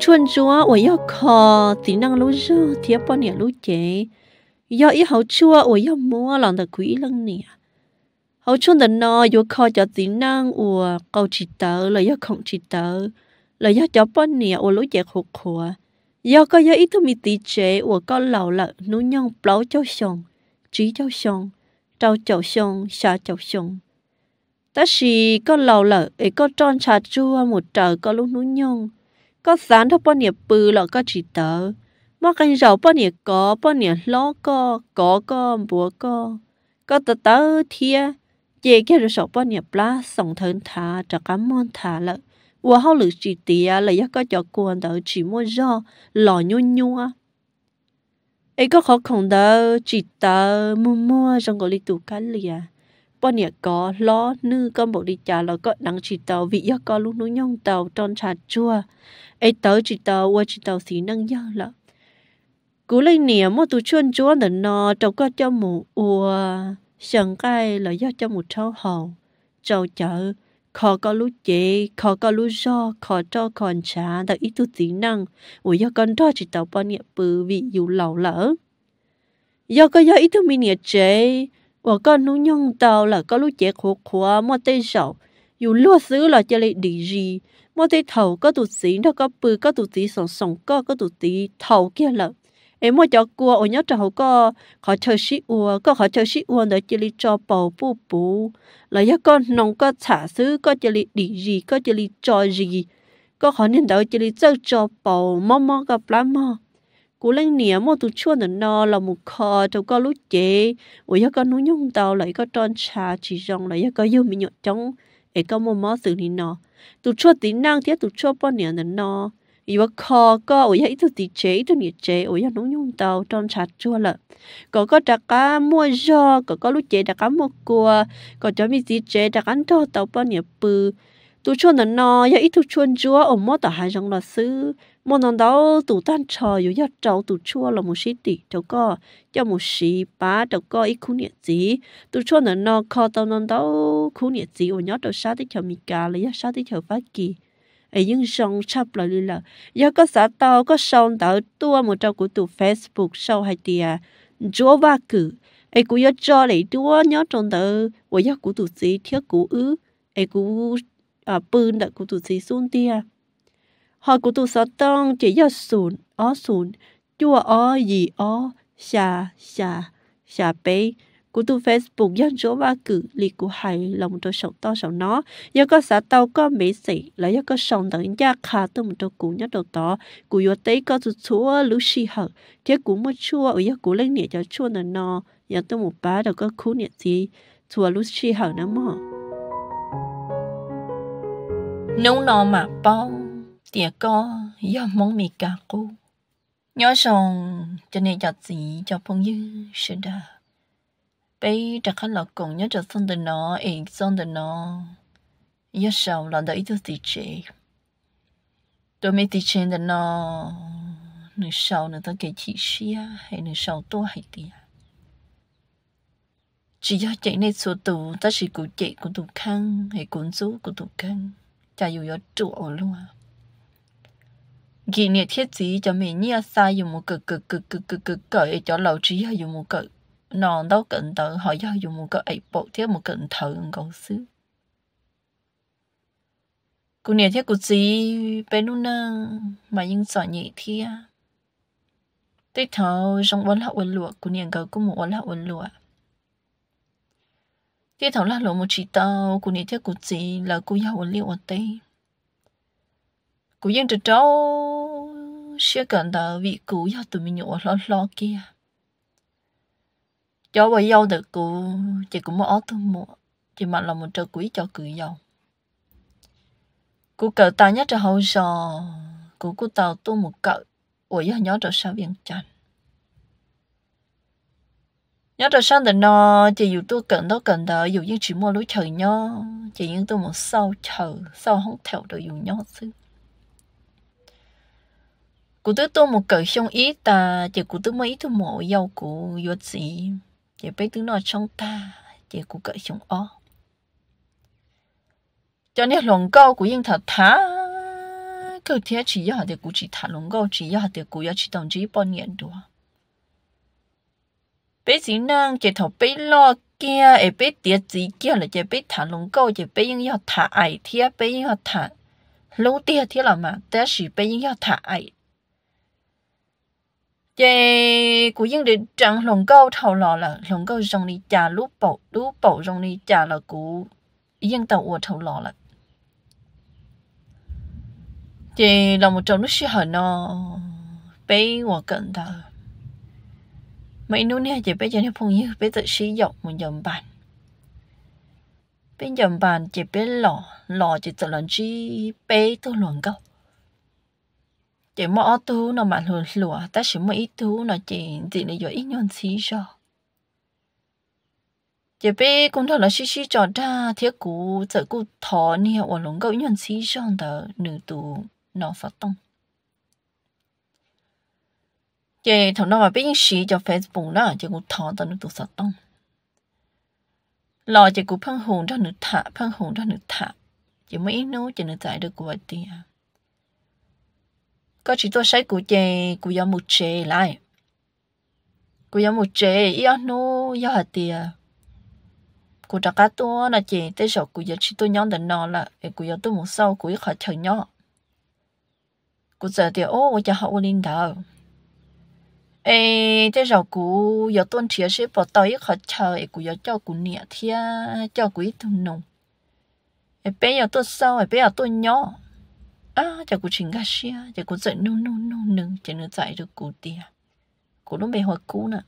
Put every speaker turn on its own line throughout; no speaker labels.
chuan chúa 我要靠只能路热贴半年路节，要一好 chúa 我要摸浪的鬼冷你啊！好 chuan 的呢，有靠着只能我高只得了要空只得，了要着半年我路节苦苦啊！要个要一头米地节，我高老了，努娘老叫熊，只叫熊，招叫熊，下叫熊。但是个老了，也个装茶 chúa một trời có lúc núi nhung có sáng thấp bao nhiêu bự lọ có chỉ tớ mà cái giàu bao nhiêu có bao nhiêu lo có có có bùa có có tờ tớ thia chế cái rồi sọc bao nhiêu lá sống thân thả cho cá món thả lợ và hậu lực chỉ tía là do có cho quan tớ chỉ mua rau lọ nhua nhua ấy có khó khăn đó chỉ tớ mua mua trong cái lít tủ cá liền bọn nhẹ có lo nư con bộ đi trả là có đang chỉ tàu vị do có lúc nó nhông tàu tròn trà chua ấy tớ chỉ tàu qua chỉ tàu xí năng do là cú lên nè mà tụ chuyên chúa để nó trâu có cho mù ua sẵn cái là do cho một cháu hầu trâu chợ khó có lúc chế khó có lúc do khó cho còn trả đặc ít tu tí năng ủa do con đó chỉ tàu bọn nhẹ bự vị dù lẩu lỡ do có do ít tu mình chế 我个努用到了个路结苦苦莫得手，有落手了这里地日，莫得头个肚子那个背个肚子上上个个肚子头 kia 了。em mua cho cua ở nhớ cháu có họ chơi xí ua có họ chơi xí ua để chỉ li cho bầu bù bù là nhớ con nông có thả xứ có chỉ li đi gì có chỉ li cho gì có họ nên đâu chỉ li cho cho bầu mò mò gặp lá mò cú lên nĩa mà tụi chua nên nò là một kho tụi có lúc chế ủa giờ có núi nhung tàu lại có tròn trà chỉ rong lại giờ có yêu mình nhọt trống ấy có một món xử lý nò, tụi chua tí năng thế tụi chua bao nĩa nên nó ủa kho có ủa giờ ít tụi tí chế tụi nĩa chế ủa giờ núi nhung tàu tròn trà chua lợ có có đặc cá mua giò có có lúc chế đặc cá mua cua có cho mình tí chế đặc cá cho tàu bao nĩa bự tụi chua nên nò, giờ ít tụi chua chúa ổng mót tàu hai rong là xứ một nón đó tủ tan trò yếu nhất cháu tủ chua là một xí tỷ cháu có cho một xí ba, cháu có ít khu nhiệt gì tủ chua nó nó khó tao nón đó khu nhiệt gì ở nhớ cháu sát thì cháu mì cà lấy sát thì cháu phát kỳ ấy nhưng song chắp lại là giờ có xã tao có song tao tua một cháu của tủ facebook sau hai tia chúa va cử ấy cũng nhớ cho lấy chúa nhớ trong tờ của giờ của tủ gì thiết của ứ ấy cũng à bươn đã của tủ gì xuống tia họ của tu sở tông chỉ do sùn ó sùn chua ó gì ó xà xà xà bê của tu Facebook dân số ba cử liệt của hài lòng cho sầu to sầu nó do có xã tàu có mỹ sĩ là do có sông tận gia khá tôi một trâu cũ nhất đầu to của yo tế có tu chúa lũ si hở thế cũ mới chua ở do cũ lên nhẹ cho chua nè nọ giờ tôi một bá đầu có cú nhẹ gì chúa lũ si hở nó mỏ nấu nọ mà bông tiệc co, do mong mì cà cu, nhớ xong cho nên chặt gì cho phong như sẽ đà bây chặt khăn lọ cùng nhớ chặt xong từ nó ấy xong từ nó nhớ sau là đợi tôi thì chế tôi mới thì chế từ nó nửa sau nửa ta kể chị xia hay nửa sau tôi hay tiệc, chỉ do chạy nên số tù ta chỉ cố chạy của tù khăn hay cuốn số của tù khăn chả dù gió trụ ở luôn à gì nè thiết gì cho mình nhia sai dùng một cực cực cực cực cực cực cởi cho lầu trí hay dùng một cực nòn đâu cận tờ họ do dùng một cái ấy bộ thiết một cận thở cầu xứ cô nè thiết cô gì bên luôn mà nhưng sợ nhị thiết tích thầu trong bốn học quần luộc cô nè cầu cô một bốn học quần luộc thiết thầu là lụa một chỉ tàu cô nè thiết cô gì là cô giao quần liệu ở tây cú yên trâu trâu sẽ cần tờ vị cú yêu tụi mình nhỏ lo kia cho bây yêu được cú chỉ cũng mất tụi mộ chỉ mà là một trâu quý cho cú yêu cú cỡ ta nhất trâu hậu sò cú cú tàu tu một cỡ ủa yêu nhỏ trâu sao biển chăn nhớ trâu sang đến nó chỉ dù tôi cần đó cần đó dù như chỉ mua lúa trời nhó chỉ những tôi một sau chờ sau không theo được dù nhó xứ cụ tư tôi một cỡ xong ít ta chỉ cụ tư mấy thứ mộ giàu cụ vô gì chỉ biết thứ nói trong ta chỉ cụ cỡ xong ó cho nên lòng câu của yên thật thả, cơ thế chỉ do để cụ chỉ thả lòng câu chỉ do để cụ do chỉ đồng chí bao nhiêu đồ bé chỉ năng chỉ thầu bé lo kia ai bé tiệt gì kia là chỉ bé thả lòng câu chỉ bây yên do thả ai thế bây yên do thả lâu tiệt thế là mà té chỉ bây yên do thả ai 这古英的长龙沟头落了，龙沟容易加鲁宝，鲁宝容易加了古英到我头落了。这老母种的时候呢，被我跟他，每努呢就被这些朋友被这些友们用办，被用办就被老老就只能去被都乱搞。chỉ mò ở tu nó mà hồn lùa ta chỉ mò ít tu nó chỉ chỉ là do ít nhon xí cho chỉ biết cũng thôi là xí xí cho ra thiết cũ giờ cũ thọ nè ở lồng gấu nhon xí cho đó nữ tu nó phát tông chỉ thằng nó mà biết xí cho facebook đó chỉ cũng thọ đó nữ tu phát tông lo chỉ cũng phăng hồn cho nữ thả phăng hồn cho nữ thả chỉ mấy nấu chỉ nữ giải được của tiền có chỉ tôi say cụ chè cụ yêu một chè lại cụ yêu một chè yêu nô yêu hạt tiề cụ đã cá tôi là chè tới sọ cụ yêu chỉ tôi nhón đến nọ là cụ yêu tôi muốn sau cụ khỏi chờ nhó cụ giờ thì ô cụ cho họ lên đầu ê thế rồi cụ giờ tôi chia sẽ bỏ tới khỏi chờ cụ giờ cho cụ nhẹ thia cho cụ ít thun nồng bây giờ tôi sau ê bây giờ tôi nhỏ 啊，这古情个些，这古在弄弄弄弄，这能在这古地啊，古都没活古呢。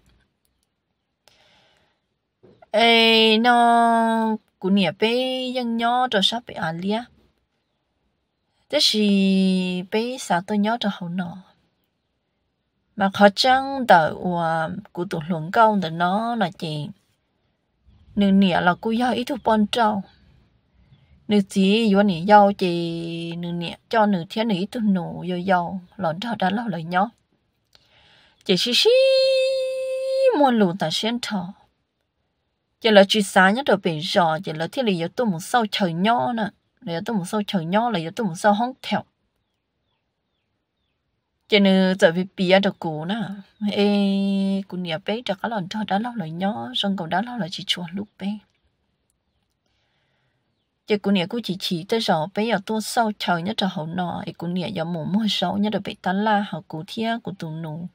哎，那古年被人鸟着啥被阿里啊？这是被啥都鸟着好呢？mà ờ, à khó chăng đợi và của tụ luận công để nó là gì nương nịa là cụ giao ít thu bón trâu nữ chỉ yếu nỉ giàu chị nữ nè cho nữ thiên nữ tu nụ yếu giàu lón thọ đã lâu lời nhó chị xí xí muốn lùn ta xuyên thọ chị là chỉ sáng nhất rồi bị rõ chị là thiên lý yếu tu một sau trời nhó nè là yếu tu một sau trời nhó là yếu tu một sau hông thẹo chị nữ trở về bia được cũ nè ê cũ nè bé chắc cả lón thọ đã lâu lời nhó xong cầu đã lâu lời chỉ chuột lúc bé giờ cô nè cô chỉ chỉ tới rồi bây giờ tôi sau trời nhất là hậu nọ thì cô nè giờ mồm môi sau nhất là bị tan la họ cụ thia của tụ nụ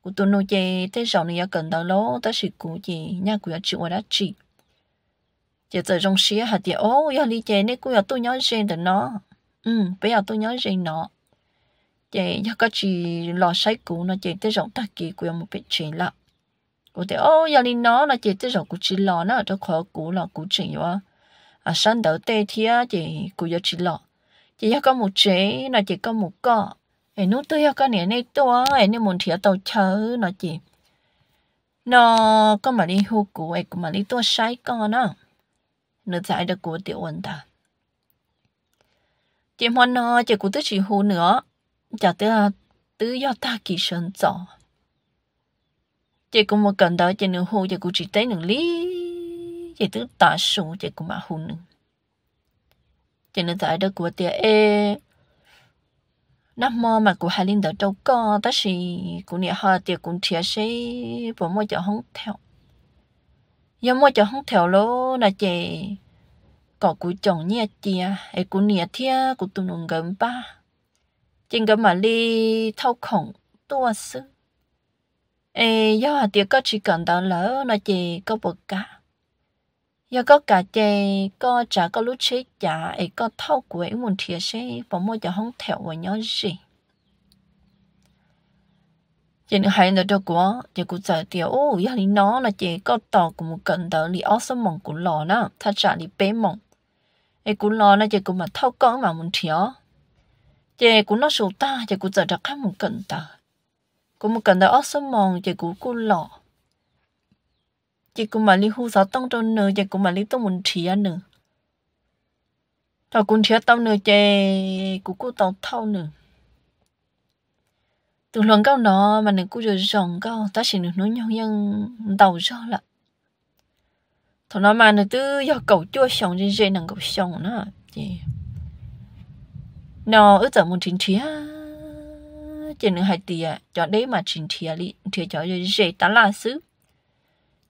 của tụ nụ chị tới này giờ cần đâu lố tới sự cụ chị nhà của chịu qua đã chị giờ tới trong xe hạt thì ô giờ đi chị nè cô giờ tôi nhớ riêng được nó ừ bây giờ tôi nhớ riêng nó chị giờ có chị lò sấy cụ nó chị tới rộng ta kỳ của một bị chị lạ cụ thì ô giờ đi nó là chị tới rộng của chị lò nó ở trong khó cụ lò cụ chị vậy à sáng đầu tê thì á chị cụ giờ chị lọ chị có một chế là chỉ có một cọ em nút tôi yêu có nè nè tôi em nè muốn thì tàu chở nó chỉ nó có mà đi hô cụ em có mà đi tôi sai con nó nó giải được của tiểu quân ta chỉ muốn nó chỉ cũng tức chị hô nữa chả tớ tứ do ta kỳ sơn rõ chị cũng một cần đó chỉ nửa hô chỉ cũng chỉ tới nửa lý chị tự tả súng chị cũng mà hôn nữa chỉ nên tại đó của tia e năm mơ mà của hai linh đỡ đâu có ta sĩ của nhà họ tia cũng chia sẻ bỏ mua cho không theo giờ mua cho không theo lô là chị có của chồng nhà chia ấy của nhà thia của tụi nông gần ba chính cái mà đi thâu khổng tua sư ê giờ tia có chỉ cần đỡ lỡ là chị có bậc cả giờ có cả chị có trả có lúc chế trả ấy có thâu của ấy muốn thiệt sẽ bỏ mô cho không theo vào nhau gì chị nữ hay là đâu quá chị cũng giải tiêu ô giờ thì nó là chị có tỏ của một cận đó thì ở sớm mộng của lo nữa thật trả thì bế mộng. ấy cũng lo nữa chị cũng mà thâu con mà muốn thiệt chị cũng nó sầu ta chị cũng giải thật khác một cận đó cũng một cận đó ở sớm mộng, chị cũng cũng lo chỉ cũng mà li hu sáu tông trong nửa chỉ cũng mà li tông muốn anh nửa tao cũng chia tông nửa chỉ cũng cũng tông thâu nửa từ lần cao nó mà nên cũng rồi rồng cao ta chỉ nửa nửa nhau nhân đầu cho là thôi nó mà nên tư do cầu chưa sống trên dây nằng cầu sống nó chỉ nó ước giờ muốn chính chia chỉ nửa hai à cho đấy mà chính chia li chia cho dây ta là xứ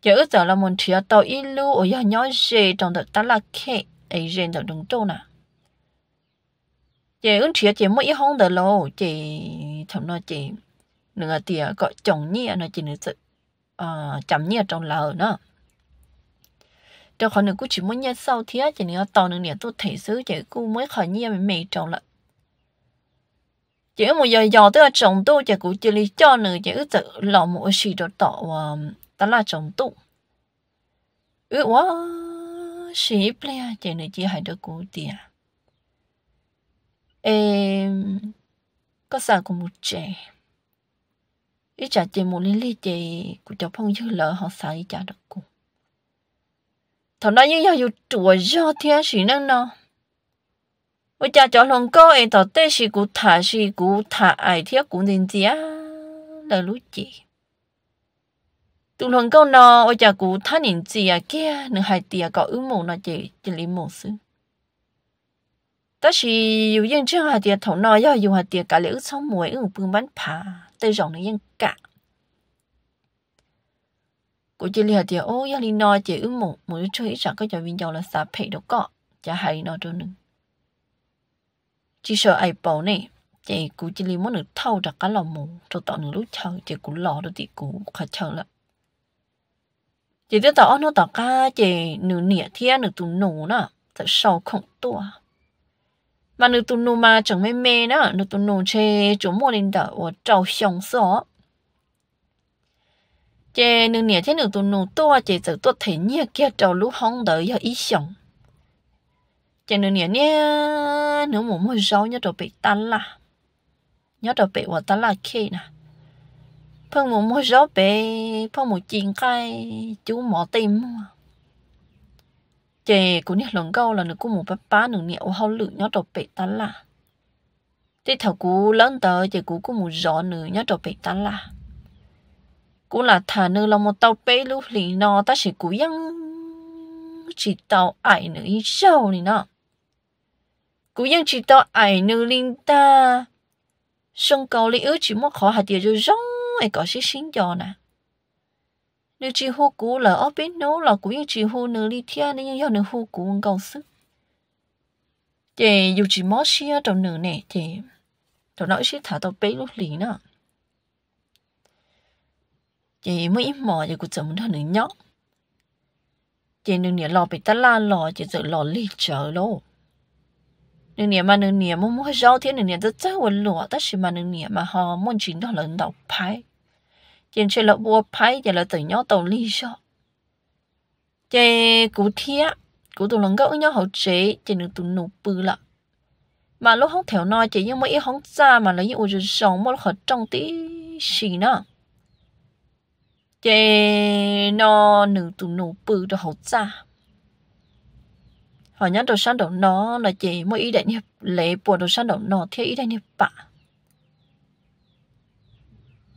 giờ giờ là muốn chia tàu ít lu ở nhà nhỏ xe trong đó ta là khe ấy dễ đó đúng chỗ nè giờ ứng chia chỉ mỗi ít hông lâu chỉ thầm nó chỉ nửa tiệt gọi chồng nhỉ nó chỉ nửa sự à chấm nhẹ trong lâu nữa cho khỏi nửa cũng chỉ muốn nhẹ sau thế chỉ nửa tàu nửa nè tôi thấy xứ chỉ cũng mới khỏi nhỉ mình mệt trong lại chỉ một giờ giờ tôi chồng tôi chỉ cũng chỉ lý cho nửa chỉ tự lòng một sự đó tỏ đó là trọng tụ ư quá sĩ plea chị này chị hãy được cố tiền em có sao cũng một trẻ ít trả chị một lý lý chị của cháu phong dư lỡ họ xài ít trả được cùng thằng đó như nhau dù chùa do thiên sĩ năng nó ôi cha cháu lòng cô em thọ tê sĩ của thả sĩ của thả ai thiết của nên gì á là lúc chị tụ lần câu nó ôi cha cú thá nhìn gì à kia nửa hai tia à, có ứ mù nó chỉ chỉ lý mù sư ta chỉ dù yên chương hai tia à, thấu nó do dù hai tia à, cả lễ ứ xong mùi ưng bưng bánh phá tê rộng nó yên cả của chị lìa thì ô gia đình nó chị ứng một mũi chơi ít rằng có cho viên dầu là xả phê đâu có chả hay nó đâu nữa chỉ sợ ai bảo này chị cũng chỉ li muốn được thâu ra cả lòng mù cho tạo nửa lúc chờ chị cũng lò được thì cũng khá chờ lắm chỉ tiếp tao nó tao cá chỉ nửa nẻ thiên nửa tù nổ nè thật sâu khổng tua mà nửa tù nổ mà chẳng mê mê nè nửa tù nổ chê chỗ mua lên đỡ của trâu xong sọ chỉ nửa nẻ thiên nửa tù nổ tua chỉ tự tua thể nhẹ kia trâu lũ hong đỡ giờ ý xong chỉ nửa nẻ nè nửa mồm mua rau nhớ đồ bị tan là nhớ đồ bị hoa tan là kia nè phong một mối gió bể, phong một chuyện cái chú mỏ tim, chè cũng nhớ lần câu là nước cũng một bắp bá nước nhẹ hao lự nhớ đồ bể ta là thế thầu cú lớn tờ chè cú cũng một gió nữa nhớ đồ bể ta là cú là thà nửa là một tàu bể lúc lì nó ta chỉ cú yăng chỉ tàu ải nửa ít sâu này nọ cú yăng chỉ tàu ải nửa linh ta sông cầu lý ước chỉ một khó hạt tiền rồi rong có sinh Nữ là là ở bên cũng 为嗰是新疆呢。你只呼古了，我边努了，古一只呼努里天，你要能呼古公司。thì dù chỉ mất xe đầu nửa nè thì tụi nó sẽ thả tàu bấy lúc liền đó chị mới im mò thì cũng chẳng muốn thằng nữ nhóc chị nương này lò bị ta la lò chị tự lò lì chờ lô nương này mà nương nè muốn mua rau thế nương này rất chắc quần lụa tất chỉ mà nương nè mà họ muốn chính đó là đầu phái chỉ chỉ là là bùa tự nhau lý nhau hậu chế chỉ được tụ nụ bự lạ mà lúc không theo nói chỉ nhưng mà ít không xa mà lấy những ủ sống một khởi trong tí xì nữa chế nó nữ tụ nụ bự được hậu xa họ nhớ đồ sáng đầu nó là chỉ mỗi ý đại lấy lệ buồn đồ sáng đầu nó thì ý đại nhập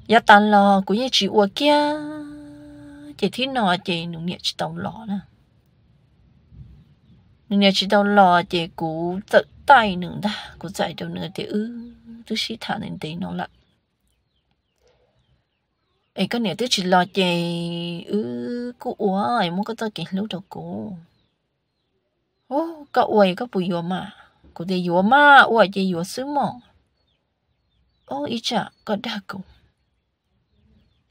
giờ dạ ta lo cũng như chỉ ua kia chỉ thấy nọ chỉ nụ nhẹ chỉ tàu lọ nè nụ nhẹ chỉ tàu lọ chỉ cũng tự tay nụ ta cũng dạy đâu nữa thì ư tứ sĩ thả nên tí nó lại ấy có nhiều tứ chỉ lo chị ư cụ ua ấy muốn có tao kiện lúc đầu cụ ô có uầy có bùi ua mà cụ để ua mà ua chị ua sứ mỏ ô ít chả có đa cụ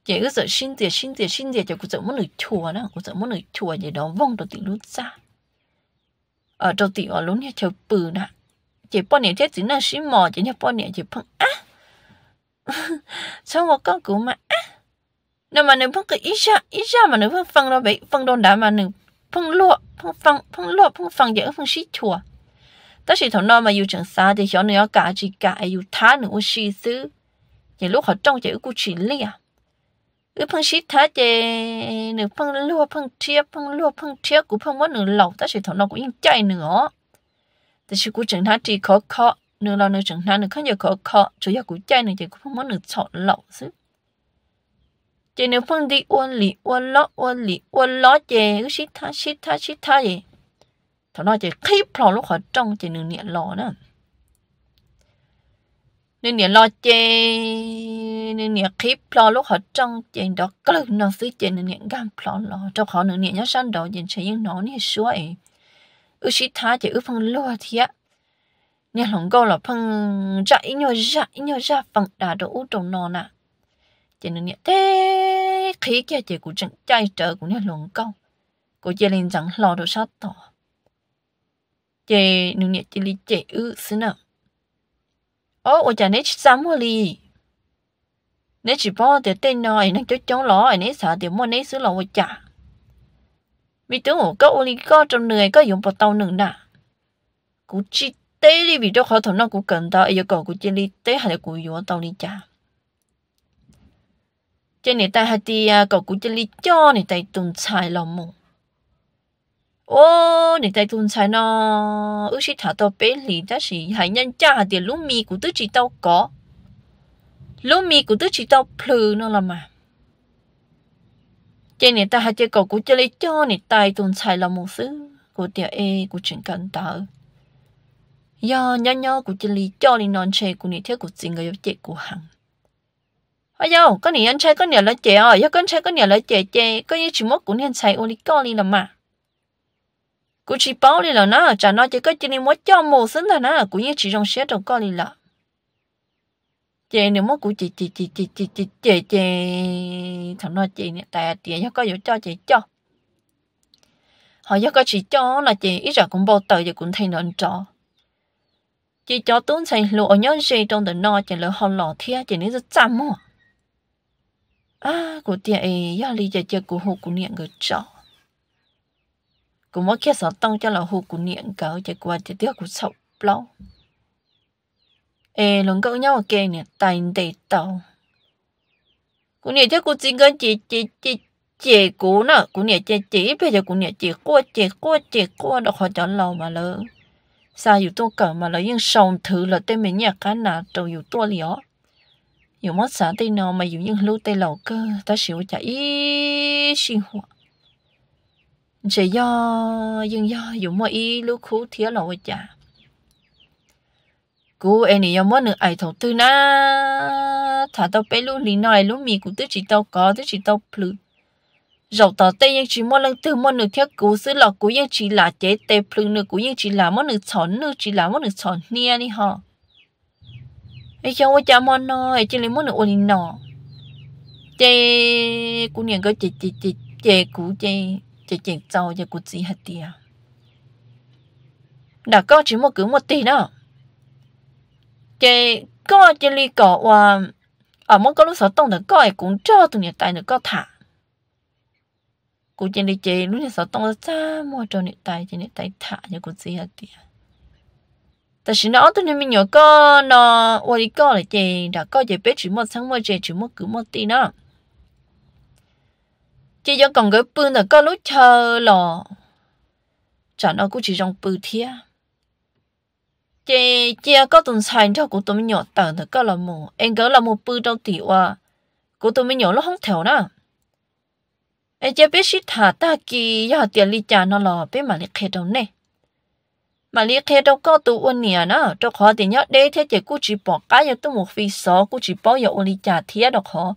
chỉ có sợ xin tiền xin tiền xin tiền cho cô sợ muốn người chùa đó cô sợ muốn người chùa gì đó vong đầu tỷ lún ra ở đầu tỷ ở lún nhà chờ bự nè chỉ bao nhiêu thế chỉ là xin mò chỉ nhà bao nhiêu chỉ phăng á sao mà con cũng mà á nếu mà nếu phăng cái ít ra ít ra mà nếu phăng phăng đó vậy phăng đòn đá mà nếu phăng lụa phăng phăng phăng lụa phăng phăng dễ phăng xí chùa ta chỉ thằng nó mà yêu chẳng xa thì hiểu nữa cả chỉ cả yêu thá nữa xí xứ chỉ lúc họ trong chỉ cũng chỉ liền อือพังชิดท้าเจหนึ่งพังลวพังเทียพังลวพังเทียกูพังว่าหนึ่งเหล่าตงาเฉยนองกูยิ่งใจเหนือแต่ชิกูจังท้าจีเขาะเคาะหนึ่งเราหนึ่งจังท้าหนึ่งขั้นอย่าเขาะเคาะจะอยากกูใจหนึ่งใจกูพังว่าหนึ่งชอบเหล่าซึ่งเจหนึ่งพังดีอ้วนหลี่อ้วนล้ออ้วนหลี่อ้วนล้อเจก็ชิดท้าชิดท้าชิดท้าเจถอนองเจคลี้พลอลูกขอจ้องเจหนึ่งเนี่ยหรอนาะ nên nhà lo chê nên nhà khiếp lo lúc họ trăng chê đó có lúc nó xí chê nên nhà gan lo lo trong họ nên nhà sáng đầu nhìn sẽ những nón nên suy ư sĩ thá chê ư phân lo thiệt nhà lòng câu là phân dạy nhau dạy nhau ra phần đã đồ u trồng nọ nè chê nên nhà thế khí kia chê cũng chẳng chạy trở cũng nhà lòng câu cô chê lên rằng lo đồ sát tỏ chê nương nhà chê li chê ư xí nào ô ôi chả nít sắm hồ lì nít chỉ bỏ để tên nói nít cho chống ló nít sợ để mua nít xứ lòng ôi chả mi tướng ổ có ô lì có trong người có dùng bọt tàu nừng nà cú chi tế đi vì đó khó thằng nó cú cần tao ấy còn cú chi li tế hay là cú dùng tàu đi chả trên này ta hay đi cậu cú chi li cho này tay tuần xài lòng mùng ô nè tay tuần sai nó ước sĩ thả tao bé lì ta sĩ hãy nhân cha hạt tiền lúc mi của tứ chỉ tao có lúc mi của tứ chỉ tao plừ nó là mà chơi nè ta hạt chơi cầu của chơi lấy cho nè tay tuần sai là một thứ của tiền e của chuyện cần tao do nhớ nhớ của chơi lấy cho nên non chơi của nè theo của chuyện người chơi của hàng ai dâu có nè anh chơi có nè là chơi à có anh chơi có là chơi chơi có như chỉ mất của nè chơi ô lý con đi là mà cô chỉ bảo đi là nó chả nó chỉ có chỉ nên muốn cho mồ xứng thôi nó cũng như chỉ trong xe trong con đi là chị nếu muốn cũng chỉ chỉ chỉ chỉ chỉ chỉ chị chị thằng nó chị này tại tiền nó có yếu cho chị cho họ yếu có chị cho là chị ít giờ cũng bao tờ giờ cũng thấy nó cho chị cho tốn xài lộ ở nhớ gì trong đời nó chị lỡ họ lọ thia chị nên rất chăm à của tiền ấy gia lý giờ chơi của hồ của niệm người cho cũng mất kia sợ tông cho là hồ của niệm cỡ chạy qua chạy tiếc của sậu lâu ê lần cỡ nhau kê nè tay để tàu của niệm chắc của chính gần chị chị chị chị cú nè của niệm chị chị bây giờ của niệm chị qua chị qua chị qua đó họ chọn lâu mà lỡ sao dù tôi cỡ mà lỡ nhưng sòng thử là tên mình nhà cái nào trầu dù tôi lió dù mất sáng tên nào mà dù nhưng lưu tên lâu cơ ta xỉu chạy ý sinh hoạt chỉ do nhưng do dùng mọi ý lúc khú thiếu là vậy chả cú em này dùng mọi nữa ai thấu tư na thả tao bé lúc lì nói lúc mì của tứ chỉ tao có tứ chỉ tao plu dầu tao tây nhưng chỉ mỗi lần tư mỗi nửa theo cú xứ lọ cú nhưng chỉ là chế tê plu nửa cú nhưng chỉ là mỗi nửa chọn nửa chỉ là mỗi nửa chọn nia đi họ ai chẳng qua cha mỗi nó ấy chỉ là mỗi nửa ôn nọ chế cú niệm cái chế chế chế chế cú chế chỉ chỉ cho cho cụ chỉ hết tiền đã có chỉ một cứ một tí đó chị có chỉ li có và ở mỗi cái lúc sáu tông được có cũng cho tụi nhà tài được có thả cô chỉ li chị lúc nhà sáu tông là cha mua cho nhà tài cho nhà tài thả cho cụ chỉ hết tiền tại sao nó tụi mình nhỏ có nó và đi có là chị đã có chỉ biết chỉ một sáng mua chị chỉ một cứ một tí đó chỉ cho còn cái bự là có lúc chờ lò chả nó cũng chỉ trong bự thia chị chị à, có tuần sai cho cô tôi nhỏ tờ là có là một em có là một bự trong tiểu à cô tôi mới nhỏ nó không theo nữa em chỉ biết xịt thả ta kì, giờ tiền ly trả nó lò biết mà lại khe đâu nè mà lý khe đâu có tụ ôn nè nó cho khó thì nhớ đây thế chỉ cũng chỉ bỏ cái giờ tôi một phi số cũng chỉ bỏ giờ ôn ly trả thía đâu khó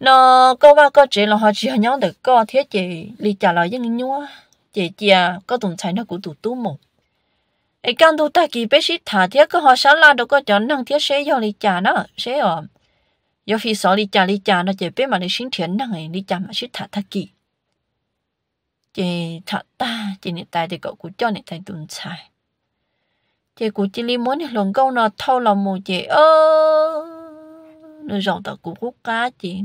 nó có ba có chị là họ chỉ nhớ được có thế chị đi trả lời những nhau chị chị à, có tồn tại nó cũng tụ tú một ai căn tụ ta kỳ bế sĩ thả thế có họ sáng la được có chọn năng thế sẽ do đi trả nó sẽ ở ờ. do phi sợ đi trả đi trả nó chị biết mà đi sinh thiện năng này đi trả mà sĩ thả thắc kỳ chị thả ta chị này tài thì cậu cũng cho này thành tồn tại chị cũng chỉ li muốn lòng câu nó thâu lòng một chị ơ nó giàu tao cũng hút cá chị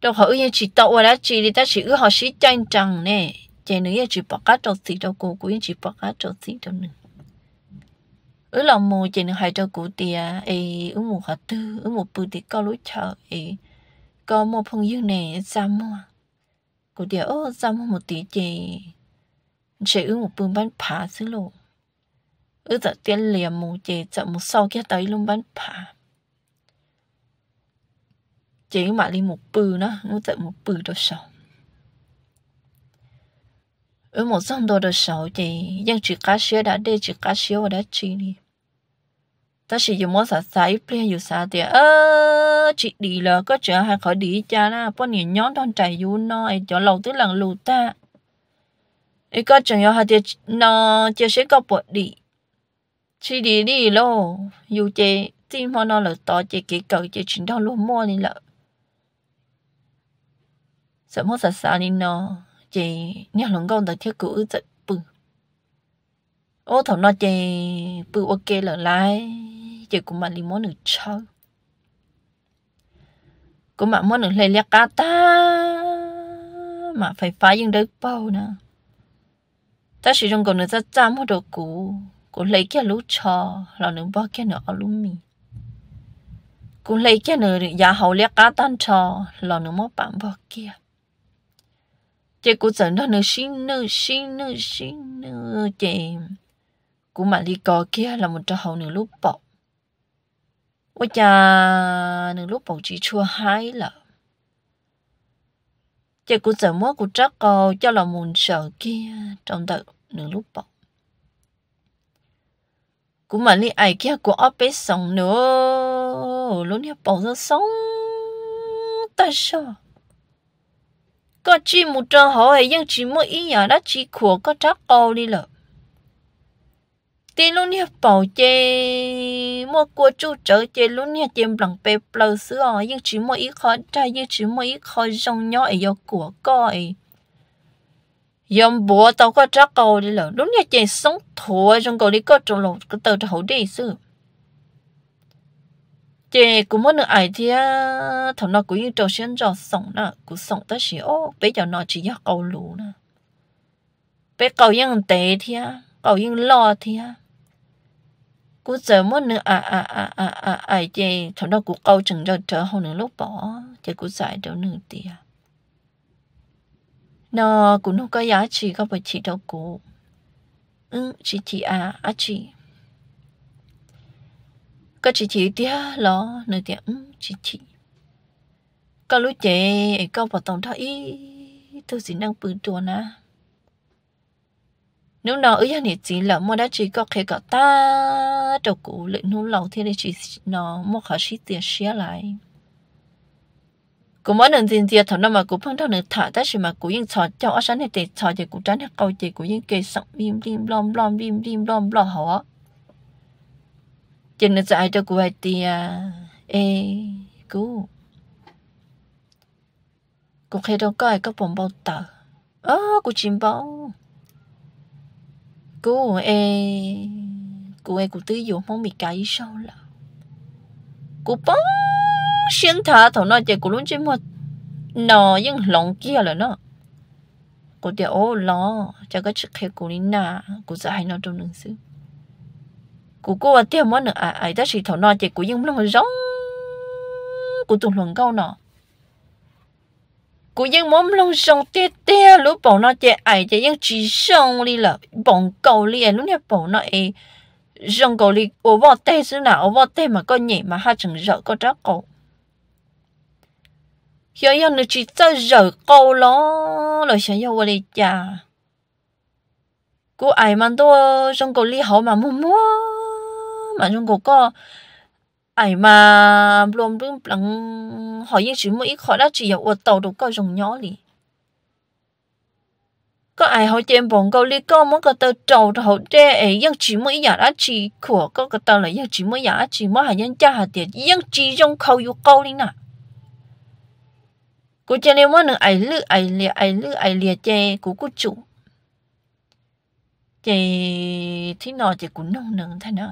đâu họ yên chỉ tàu và đó chỉ thì ta chỉ ước họ sĩ tranh chẳng nè chị nữ yên chỉ bỏ cá trâu xí đâu cô cũng yên chỉ bỏ cá trâu xí đâu nữa ước lòng mù chị nữ hai trâu cụ tìa ấy ước mù họ tư ước mù bự thì có lối chờ ấy có một phong dương nè sao mua cụ tìa ô sao mua một tí chị chị ước một bưng bán phá xứ lộ ước giờ tiên liền mù chị giờ một sau kia tới luôn bán phá chỉ mà đi một bư nó ngủ tại một bư đó sao ở ừ, một sông đồ đó sao thì dân chỉ cá xía đã đê chỉ cá xía và đã chỉ đi ta chỉ dùng món sạch sạch ple dùng sạch thì ơ chị đi là có chuyện hay khỏi đi cha na bọn nhỉ nhón đòn chạy vô nó ấy cho lâu tới lần lù ta ấy có chuyện hai thì nó chia sẻ có bọn đi chỉ đi đi lo dù chị tim hoa nó là to chị kỹ cỡ chị chuyện đâu luôn mua đi lợi 什么啥啥哩呢？这你龙宫的铁骨在不？我头那这不我给了来，这古嘛里莫女超，古嘛莫女来俩嘎达，嘛 phải phá những đứa bao nè. Ta sử dụng còn nữa ta chăm đồ cũ, cổ lấy cái lũ trò, là nữ bao cái nữa lũ mì cũng lấy cái nữa giá hậu liệt cá tan trò lò nó mất bạn vào kia chị cũng chẳng đó nữa xin nữa xin nữa xin nữa chị cũng mà đi cò kia là một trò hậu nửa lúc bỏ ôi cha nửa lúc bỏ chỉ chua hai là chị cũng chẳng mất của chắc cò cho là muốn sợ kia trong đợt nửa lúc bỏ cũng mà đi ai kia của ấp bếp sống nữa luôn hiệp bỏ ra sống tại sao có chỉ một trò ấy nhưng chỉ một ý nhỏ đó chỉ của có chắc ô đi lợ tiền luôn nha bảo chế, mua của chú trở chế luôn nha tiền bằng bê bờ sữa nhưng chỉ một ý khó cha nhưng chỉ một ý khó rong nhỏ ở do của coi yếm bùa tao có chắc ô đi lợ luôn nha tiền sống thua trong cầu đi có trong lòng cái tờ hậu đi xưa chị cũng muốn được ai thì thằng nó cũng như trâu xuyên cho sống nè cũng sống tới xí ô bây giờ nó chỉ nhắc cầu lũ nè bây cầu những tệ thì cầu những lo thì cũng giờ muốn nữa à à à à à à chị thằng nó cũng câu chừng cho trở hơn nữa lúc bỏ chị cũng giải đâu nữa thì nó cũng không có giá trị các phải chỉ đâu cũng ừ chị chị à à chị chị chỉ tia lo nơi tia ừ, chỉ chị có lúc chế có vào tổng thọ ý tôi chỉ đang bự tuổi na à. nếu nó ấy anh chị là mua đã chỉ có khi cả ta đầu cụ lệ nô lầu thì để chị nó mua khó xí tiền xía lại cũng mỗi lần tiền tiền thằng nào mà cũng phân thằng được thả ta chỉ mà cũng yên chọn cho ở sáng này để chọn thì cũng tránh hết câu chỉ cũng yên kê sắm lim lim lom lom lim lim lom lom hả chân nó dạy cho quay tia ê cú cô khi đâu coi có bồn bao tờ ơ của chim bao cú ê cú ê cú tứ dụ mong bị cái sau là cú bông xuyên thả thầu nói chạy cú luôn chứ mà nó nhưng lòng kia là nó cô để ô lo cho cái chiếc khe cú đi nà cô sẽ hay nó trong đường xưa cụ cô à tiêu món nữa à ai ta chỉ thầu nọ chỉ cụ nhưng lông giống cụ tụng luận câu nọ cụ nhưng món lông sông tê tê lũ bầu nọ chỉ ai chỉ nhưng chỉ sông đi là bồng cầu đi lúc này bầu nọ ấy rong cầu đi ô vò tê xứ nào ô vò tê mà coi nhỉ mà ha chẳng rợ có trắc cầu hiểu yêu nó chỉ cho rợ câu lo rồi sẽ yêu đi cha cô ai mà tôi rong cầu đi hậu mà mua mua mà chúng có có ai mà luôn luôn lắng hỏi yên chỉ mỗi họ đã chỉ ở tàu đâu có dùng nhỏ đi có ai hỏi chém bọn câu lý có muốn có tàu trầu họ đe ấy yên chỉ mới nhà đã chỉ của có cái tàu là yên chỉ mỗi nhà chỉ mỗi hai nhân cha hạt tiền yên chỉ trong khâu yêu cầu đi nè cô cho nên muốn ai lư ai lìa ai lư ai lìa chơi của cô chủ chị thế nào chị cũng nông nương thế nào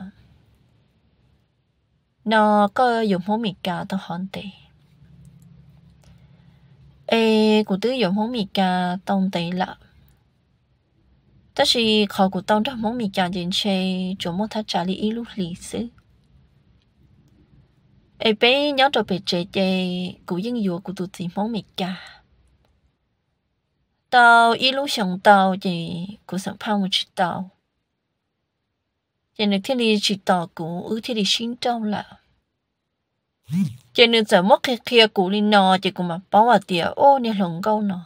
nó có dùng hố mì cà tao hỏi tì ê cụ tứ dùng hố mì cà tông tì là ta chỉ khó cụ tông trong hố mì cà đến chơi chỗ mua thắt trả lý ít lúc lì xứ ê bé nhớ cho bé trẻ trẻ cụ dân dùa cụ tụt tìm hố mì cà tao ít lúc sống tao thì cũng sống phao một chút tao cho nên thiên đi chỉ tỏ cũ ư ừ, thiên đi sinh trong là cho nên giờ mất kia kia cũ đi nọ chỉ cũng mà bỏ vào tiệt ô nè lồng câu nọ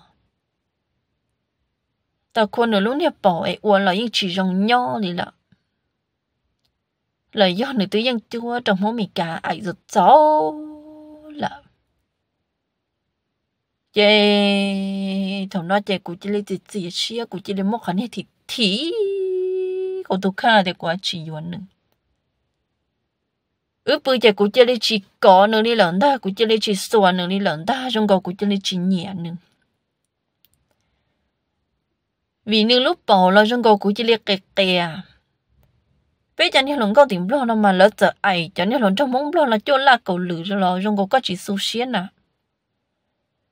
tao quân ở luôn nè bỏ ấy uổng là những chỉ rồng nho đi là là do nữ tư dân chua trong món mì cá ấy rụt gió là chê thằng nó chê cũ chỉ lấy thịt gì xia cũ chỉ lấy mốc hắn thì thịt เขาตุข้าเด็กกว่าจีวันหนึ่งอือปืนจะกูจะเลยจีก่อหนึ่งนี่หลังตากูจะเลยจีส่วนหนึ่งนี่หลังตาจงก็กูจะเลยจีเหนียหนึ่ง vì nương lúc bỏ lo trong cô cũng chỉ liệt kẹt kẹt bây giờ nhà lồng có tìm lo nó mà lỡ sợ ai cho nhà lồng trong mong lo là chỗ là cầu lử rồi lo trong cô có chỉ su xiên à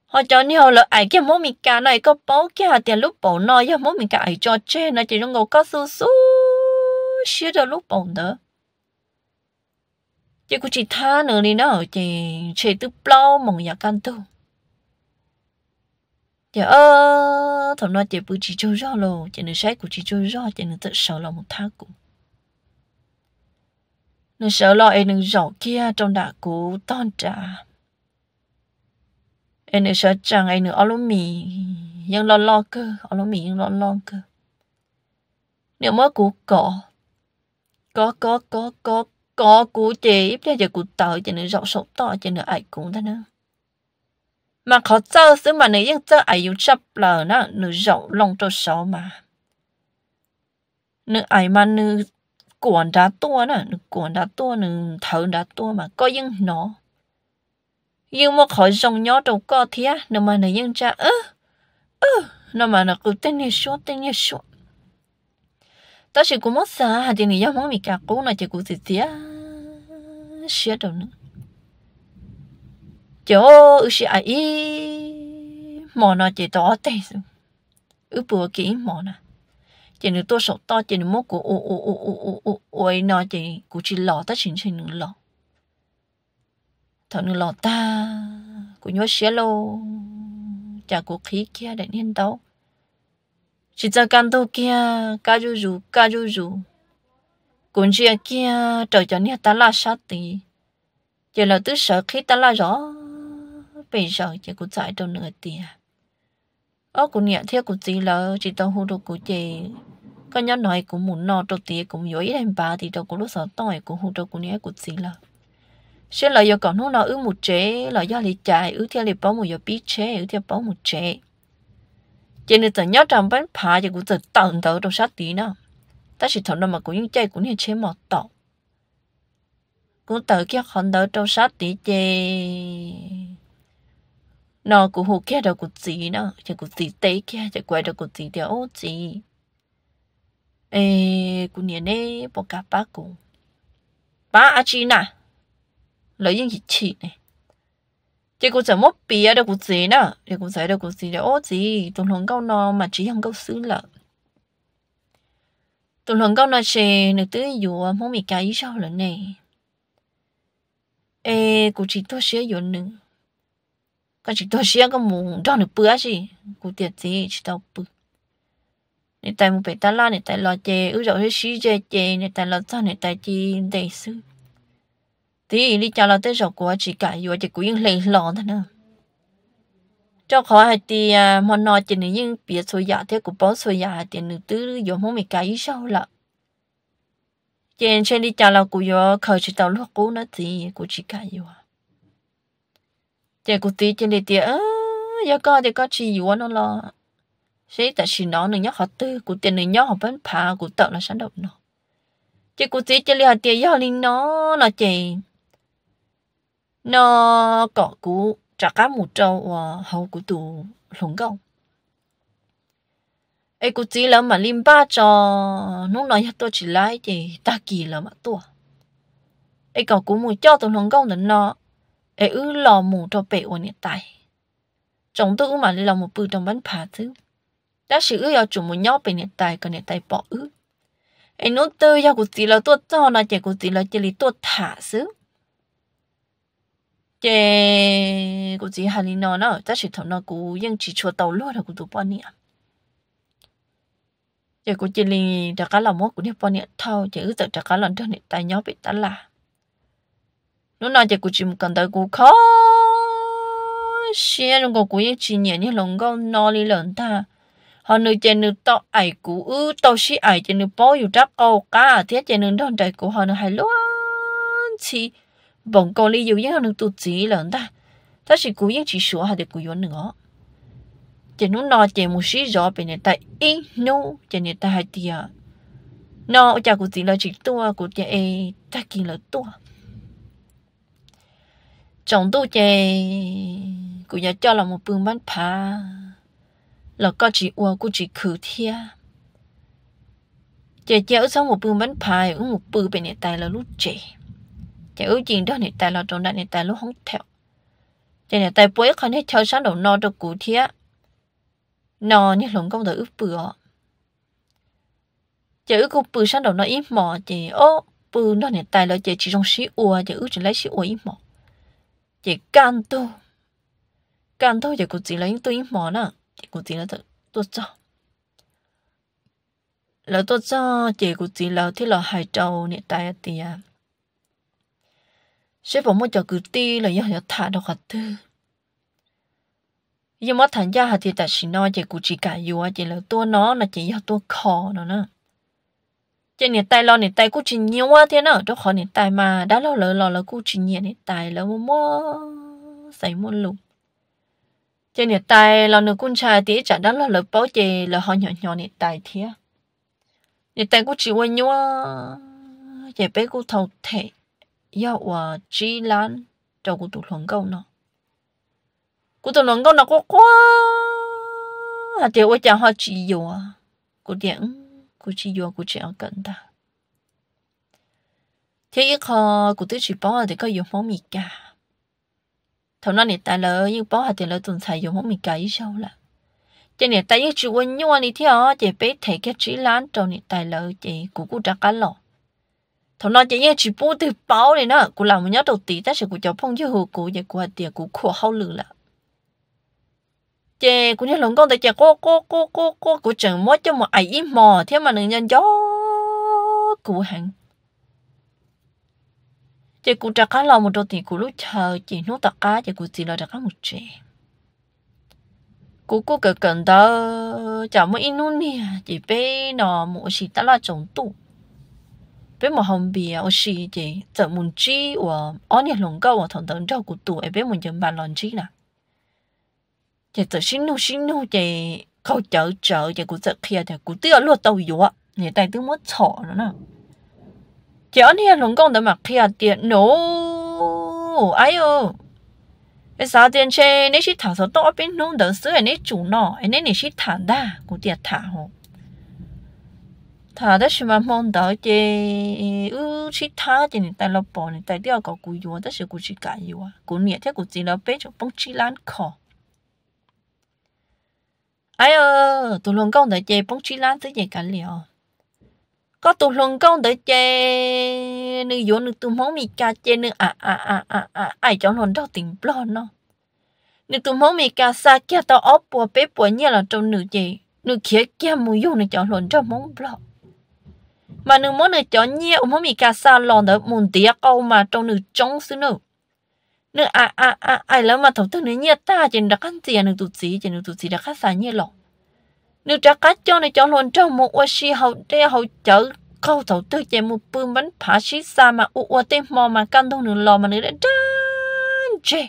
họ cho nhà lỡ ai kia mong mình cả này có bỏ cái tiền lúc bỏ nó giờ mong mình cả ai cho chơi, nó chỉ trong cô có su su xíu cho lúc bổng đó chứ cũng chỉ tha nữa đi nó chỉ chỉ tự bao mong nhà căn tu giờ ơ thằng nó chỉ bự chỉ chơi rõ lô chỉ nữ sai của chỉ chơi rõ chỉ nữ tự sợ lòng một tha cũng nữ sợ lo em nữ rõ kia trong đã cũ ton trả em nữ sợ rằng em nữ alo mì nhưng lo lo cơ alo mì nhưng lo lo cơ nếu mới cũ cỏ có có có có có cụ chế bây giờ cụ tao cho nó rộng sống to cho nó ai cũng thế nữa mà khó chơi xứ mà nếu yên chơi ai yêu chấp là nó nữ rộng lòng cho sáu mà nữ ai mà nữ cuộn đá to nè nữ cuộn đá tua nữ thở đá tua mà có yên nó nhưng mà khỏi rộng nhỏ đâu có thế nếu mà nếu yên chơi ơ ơ nó mà nó cứ tên như số tên như số tao chỉ có mất xa hà tiền người mong mình cả cố là chỉ có gì tiếc xia đâu nữa chỗ xia ai mỏ nó chỉ to tê rồi ư bữa kỹ mỏ nè chỉ nữa tôi sổ to chỉ nữa mốt của ô ô ô ô ô ô ôi nó chỉ cũng chỉ lò ta chỉ chỉ nữa lò thằng nữa lò ta của nhớ xia lô chả của khí kia để nên đâu chỉ cho con tu kia cá du du cá du du cũng chỉ kia trời cho nia ta la sát tí chỉ là tức sợ khi ta la rõ bây giờ chỉ cũng chạy đâu nữa tiền ở cũng nia theo cũng chỉ là chỉ tao hú được cũng chỉ con nhớ nói cũng muốn nọ đầu tiên cũng dối đem ba thì đâu cũng lúc sợ tôi cũng hú đồ cũng nia cũng chỉ là sẽ là do còn hú nó ứ một chế là do lì chạy ứ theo lì bao một giờ biết chế ứ theo bao một chế chỉ nên tận nhau trong bên phá chỉ cũng tự tận đầu trong sát tí nữa ta chỉ thằng đâu mà cũng những chơi cũng như chơi mọt tỏ cũng tự kia hòn đầu trong sát tí chê nó cũng hồ kia đâu cũng gì nữa chỉ cũng gì tế kia chỉ quay đâu cũng gì đéo gì ê cũng như thế bỏ cả ba cũng ba à chị nè lấy những gì chị này 这个怎么比啊？这个字呢？这个字，这个字的哦字，总统高呢嘛，只用高数了。tổng lượng cao là sẽ nửa tới dù mong mì cái sao lần này ê cụ chỉ tôi sẽ dùng nữa cái chỉ tôi sẽ có mù đó nửa bữa gì cụ tiệt gì chỉ tao bự nè tại một bé ta la nè tại lo chè ứ rồi hết chè nè tại lo sao nè tại chi đầy sư tí đi cho là tới rồi của chị cả vừa chị cũng yên lì lòn thế nào cho khỏi hay thì mà nói chỉ này những biết số giả thế của bó số giả thì nữ tứ giờ không mình cái sao là trên trên đi chào là của vừa khởi chỉ tàu lúc cũ nó thì của chị cả vừa thì của tí trên đi thì ơ giờ có thì có chị vừa nó lo thế ta chỉ nói nữa nhóc học tư của tiền nữa nhóc học vẫn phá của tợ là sáng động nó chị của tí trên đi họ tiền giờ linh nó là chị nó có cú trả cá một trâu và hậu của tù lồng gâu ấy cũng chỉ là mà lim ba cho nó nói tôi chỉ lại thì ta kỳ là mà tôi ấy có cũng muốn cho tôi lồng gâu nữa nó ấy ư lò mù cho bể của nhiệt tài chồng tôi mà lò một bự trong bánh phá thứ đã sử ư vào chủ một nhau bể nhiệt tài còn nhiệt tài bỏ ư ấy nó tôi ra cũng chỉ là tôi cho nó chỉ cũng chỉ là chỉ là tôi thả xứ chế cũng chỉ hà lý nó nó chắc thằng nó cũng nhưng chỉ cho tàu luôn là cũng tụi bọn nè chế cũng chỉ lì đã cá làm mốt cũng đi bọn nè thâu chế ước tự đã cá làm đơn này tại nhau bị tán là lúc nào chế cũng chỉ một cần tới cũng khó xe trong cổ cũng chỉ nhẹ như lòng con đi lớn ta họ nữ chế nữ to ải cũ ư to xí ải chế nữ bó dù trắc ô cả thế chế nuôi đơn đại của họ nữ hay luôn chỉ bọn cô lý dụ nhất là tu chỉ lợn ta ta chỉ cố gắng chỉ sửa hạt được cố gắng nữa chỉ nó nó chỉ một xí gió bên này ta ít nô chỉ này ta hai tia nó chả cú chỉ là chỉ tua cú chỉ e ta kia là tua chồng tu chỉ cú nhà cho là một bưng bán phá là có chỉ uo cú chỉ khử thia chỉ chỉ ở sau một bưng bán phá ở một bưng bên này ta là lúc trẻ chỉ ưu chuyện đó này tại là trong đó này tại lúc không theo chỉ này tại bối khó này cho sáng đầu no cho cụ thế no như lòng công tử ướp bừa chỉ ước cũng bự sáng đầu nó ít mỏ chỉ ô bự nó này tại là chỉ chỉ trong xí ua chỉ ước chỉ lấy xí ua ít mỏ chỉ can tu can tu chỉ cũng chỉ lấy tôi ít mỏ nè chỉ cũng chỉ là tôi cho là tôi cho chị cũng chỉ là thì là hai trâu này tại tiệt sẽ bỏ muốn cho cứ ti là giờ giờ thả đâu khát tư giờ mà thằng gia thì tại xin nó chỉ cụ chỉ cả dù chỉ là tua nó là chỉ giờ tua khó nó nè chỉ nè tài lo nè tài cụ chỉ nhiều quá thế nào đâu khó nè tài mà đã lo lỡ lo lỡ cụ chỉ nhiều nè tài. lỡ mua mua xây mua lụt chỉ nè tài lo nè cũng trai thì chả đã lo lỡ bao chỉ là họ nhỏ nhỏ nè tài thế nè tài cụ chỉ quên nhau chỉ bé cụ thâu thể 要我鸡卵照顾独龙狗呢。古独龙狗呢呱呱，啊对我讲话只有啊，古点古只有古只要跟的。thế ít khó cụ tư chỉ bỏ thì có dùng món mì cả thầu nó này ta lỡ nhưng bỏ thì lỡ tuần xài dùng món mì cả ý sau là chị này ta yêu chịu quân nhau này theo chị bé thấy cái chỉ lán trâu này ta lỡ chị cụ cụ đã cá lọ thằng nó chỉ nghe chỉ bố từ bao này nữa cô làm một nhớ đầu tí ta sẽ cụ cho phong chứ hồ cô vậy cụ hạt tiền cụ khổ hao lử là chị cụ nhớ lòng con tại chị cô cô cô cô cô cụ chẳng mất cho một ai im mò thế mà đừng nhân gió cụ hẳn chị cụ trả cá lòng một đầu tí cụ lúc chờ chị nuốt tất cả chị cụ chỉ là trả cá một chị cụ cụ cái cần đó chả mới in nè chỉ bé nó một chị ta là chồng tụ bên một hôm bì ở xì gì giờ muốn chi và anh nhà lồng câu và thằng tấn trâu của tụ bên muốn chấm bàn lon chi nè giờ giờ xin nu xin nu chị khâu chở chở giờ cũng giờ kia giờ cũng tiếc luôn tàu yếu á nhà tay tiếng mất sọ nữa nè giờ anh nhà lồng câu đó mà kia tiền nổ ai ơ cái sao tiền chơi nếu chỉ thảo số to bên nông đó sữa này chủ nọ nên này chỉ thản đa cũng tiệt thả hồ 他但是嘛梦到这，有其他的你带了包你带掉个古药，但是古只干药啊，古年天古只了背就蹦起烂壳。哎呦，tôi luôn công tới chơi bóng chi lan tới chơi cả liệu có tôi luôn công tới chơi nữ vô nữ tụi mong mi ca chơi nữ à à à à à ai cho luôn đau tình blon nó nữ tụi mong mi ca sa kia tao ốp bùa bếp bùa nhẹ là trong nữ chơi nữ kia kia mù vô nữ cho luôn đau mong blon mà nữ muốn nữ cho nhiều muốn mình cả xa lòn đó muốn tía câu mà trong nữ chống xứ nữ nữ à à à ai lắm mà thấu thức nữ nhiệt ta chỉ đặc ăn gì nữ tụt gì chỉ nữ tụt gì đặc khác xa nhiều lòng nữ trả cá cho nữ cho luôn trong một ô xì hậu đe hậu chở câu thấu thức chỉ một bơm bánh phá xí xa mà u u tên mò mà căn thông nữ lò mà nữ đã chân chê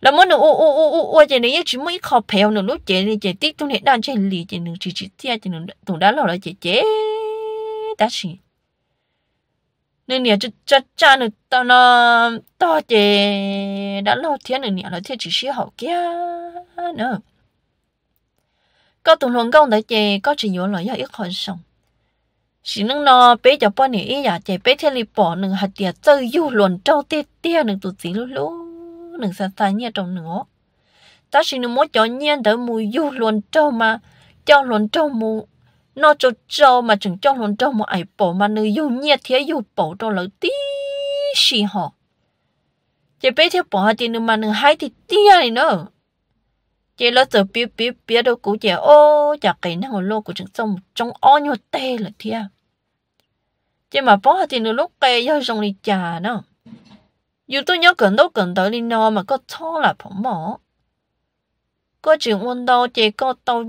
là muốn nữ u u u u u chỉ nữ chỉ mới khó phèo nữ lúc chỉ chỉ tiếc tung hết đàn chỉ lì chỉ nữ chỉ chỉ tia chỉ nữ tụng đã lò là chỉ chế ta chỉ nên nhà cho cho cha nữa tao nó to chè đã lo thiên nữa nhà là thiên chỉ xí học kia nữa có tụng luận công đấy chè có chỉ yếu lo yếu ít khỏi sống chỉ nâng nó bé cho bọn này ý giả chè bé thiên li bỏ nâng hạt tiền chơi yêu luận trâu tê tê nâng tụt gì lú lú nâng sa sa nhia trong nữa ta chỉ nâng muốn cho nhiên tới mùi yêu luận trâu mà cho luận trâu mù nó cho cho mà chừng cho luôn cho một ai bỏ mà nữ yêu nhiệt thế yêu bỏ cho lỡ tí xì họ chị bé theo bỏ thì nữ mà nữ hai thì tia này nữa chị lo sợ biết biết biết đâu cũng chị ô chả cái năng lô của chừng trong trong o nhô tê là thế chị mà bỏ thì nữ lúc cây yêu trong đi chả nữa dù tôi nhớ cần đâu cần tới đi nó mà có cho là phỏng mỏ có chuyện quân đâu chị có tao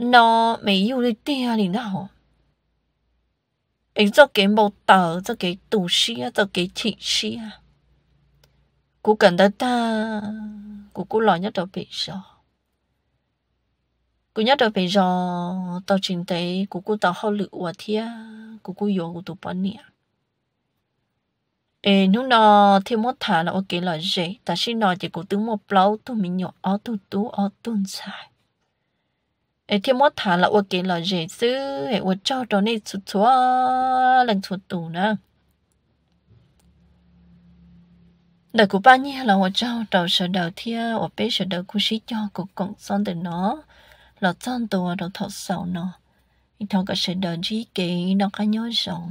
nó mấy yêu đi tia đi nào ấy cho cái mô tờ cho cái tù sĩ cho cái chị sĩ cú cần tới ta cú cú lo nhất đầu bị rồi cú nhất đầu bị rồi tao trình tế cú cú tao hậu lự và thia cú cú yếu cú tụ bọn nè ê lúc đó thêm một thả là ok là dễ ta sẽ nói chỉ cú tướng một lâu tụi mình nhỏ ở tụi tú ở tuần sai เอที่มดถาละอวเกลอเจซื้อเอวเจ้าตอนนี้สุดชัวหลังสุดตูนะเด็กกูป้านี่เราเจ้าเราเสดเที่ยวเป้เสดกูชิจอกูกงซ่อนแต่เนาะเราซ่อนตัวเราถอดเสาเนาะอีทองก็เสดจีเก๋เราก็ย่อส่ง